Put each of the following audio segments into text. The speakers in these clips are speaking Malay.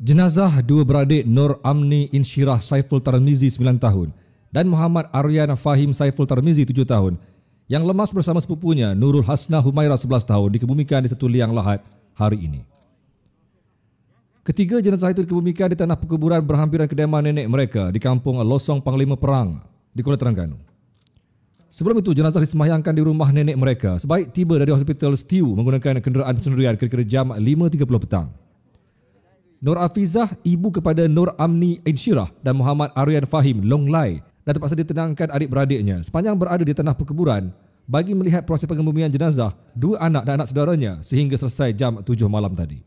Jenazah dua beradik Nur Amni Insyirah Saiful Tarmizi 9 tahun dan Muhammad Aryana Fahim Saiful Tarmizi 7 tahun yang lemas bersama sepupunya Nurul Hasna Humaira 11 tahun dikebumikan di satu liang lahat hari ini. Ketiga jenazah itu dikebumikan di tanah perkuburan berhampiran kediaman nenek mereka di kampung Losong Panglima Perang di Kuala Terengganu. Sebelum itu, jenazah disemayangkan di rumah nenek mereka sebaik tiba dari hospital Stiu menggunakan kenderaan persendirian kira-kira jam 5.30 petang. Nur Afizah, ibu kepada Nur Amni Insyirah dan Muhammad Aryan Fahim Long Lai dan terpaksa ditenangkan adik-beradiknya sepanjang berada di tanah perkuburan bagi melihat proses pengebumian jenazah dua anak dan anak saudaranya sehingga selesai jam 7 malam tadi.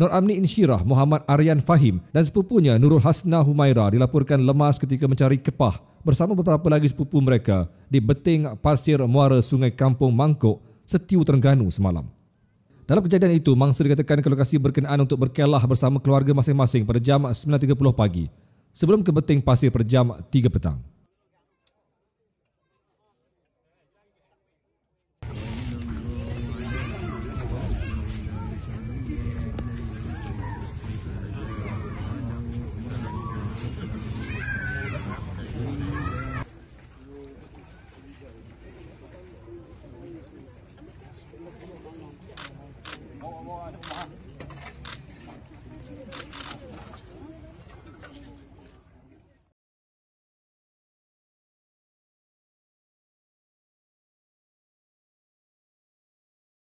Nur Amni Insyirah, Muhammad Aryan Fahim dan sepupunya Nurul Hasna Humaira dilaporkan lemas ketika mencari kepah bersama beberapa lagi sepupu mereka di beting pasir muara sungai Kampung Mangkok, Setiu Terengganu semalam. Dalam kejadian itu, mangsa dikatakan ke lokasi berkenaan untuk berkelah bersama keluarga masing-masing pada jam 9.30 pagi sebelum kebeting pasir pada jam 3 petang.